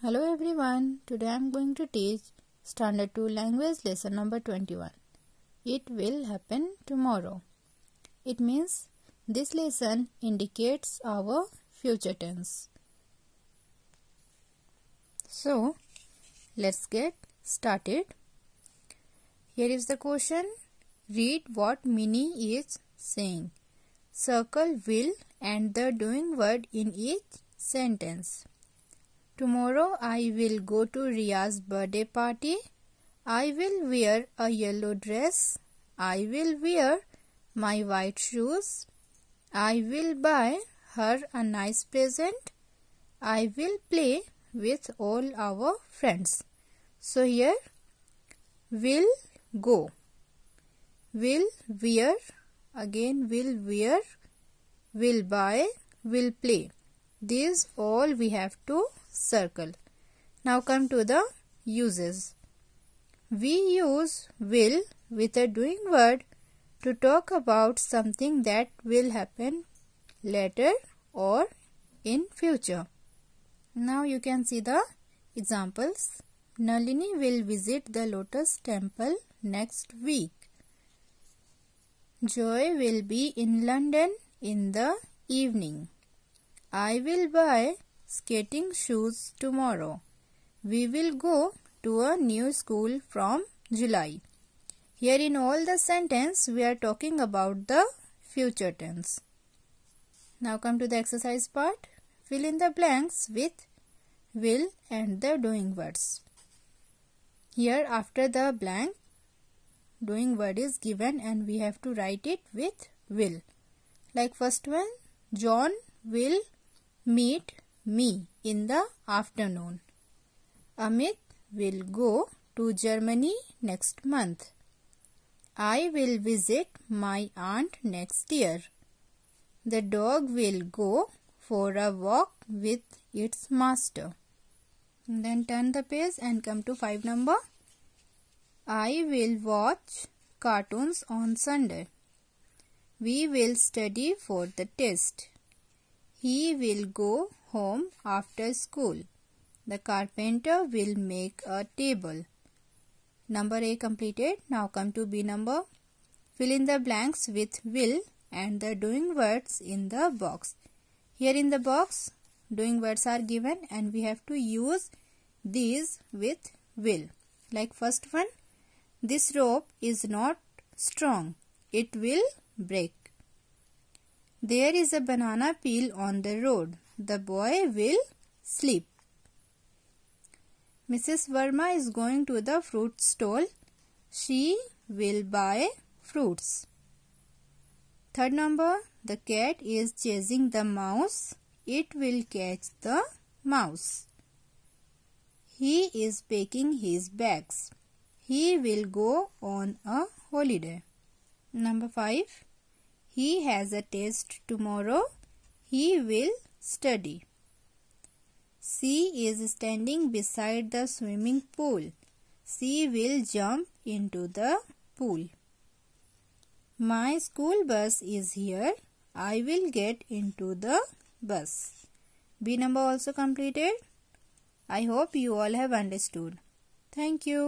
Hello everyone, today I am going to teach Standard 2 language lesson number 21. It will happen tomorrow. It means this lesson indicates our future tense. So, let's get started. Here is the question. Read what Minnie is saying. Circle will and the doing word in each sentence. Tomorrow I will go to Ria's birthday party. I will wear a yellow dress. I will wear my white shoes. I will buy her a nice present. I will play with all our friends. So here will go. Will wear again will wear will buy will play. These all we have to circle. Now come to the uses. We use will with a doing word to talk about something that will happen later or in future. Now you can see the examples. Nalini will visit the lotus temple next week. Joy will be in London in the evening. I will buy skating shoes tomorrow. We will go to a new school from July. Here in all the sentence we are talking about the future tense. Now come to the exercise part. Fill in the blanks with will and the doing words. Here after the blank doing word is given and we have to write it with will. Like first one John will meet me in the afternoon. Amit will go to Germany next month. I will visit my aunt next year. The dog will go for a walk with its master. Then turn the page and come to 5 number. I will watch cartoons on Sunday. We will study for the test. He will go home after school. The carpenter will make a table. Number A completed. Now come to B number. Fill in the blanks with will and the doing words in the box. Here in the box, doing words are given and we have to use these with will. Like first one, this rope is not strong. It will break. There is a banana peel on the road. The boy will sleep. Mrs. Verma is going to the fruit stall. She will buy fruits. Third number, the cat is chasing the mouse. It will catch the mouse. He is packing his bags. He will go on a holiday. Number 5. He has a test tomorrow. He will study. C is standing beside the swimming pool. C will jump into the pool. My school bus is here. I will get into the bus. B number also completed. I hope you all have understood. Thank you.